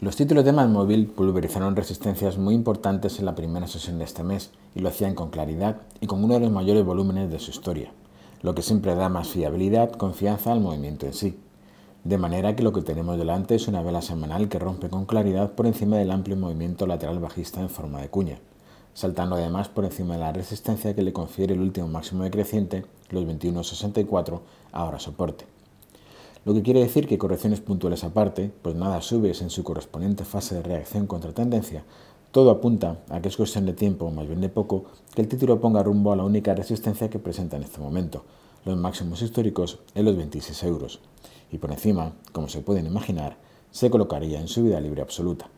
Los títulos de móvil pulverizaron resistencias muy importantes en la primera sesión de este mes y lo hacían con claridad y con uno de los mayores volúmenes de su historia, lo que siempre da más fiabilidad, confianza al movimiento en sí. De manera que lo que tenemos delante es una vela semanal que rompe con claridad por encima del amplio movimiento lateral bajista en forma de cuña, saltando además por encima de la resistencia que le confiere el último máximo decreciente, los 21.64, ahora soporte. Lo que quiere decir que correcciones puntuales aparte, pues nada subes en su correspondiente fase de reacción contra tendencia. Todo apunta a que es cuestión de tiempo, más bien de poco, que el título ponga rumbo a la única resistencia que presenta en este momento, los máximos históricos en los 26 euros. Y por encima, como se pueden imaginar, se colocaría en vida libre absoluta.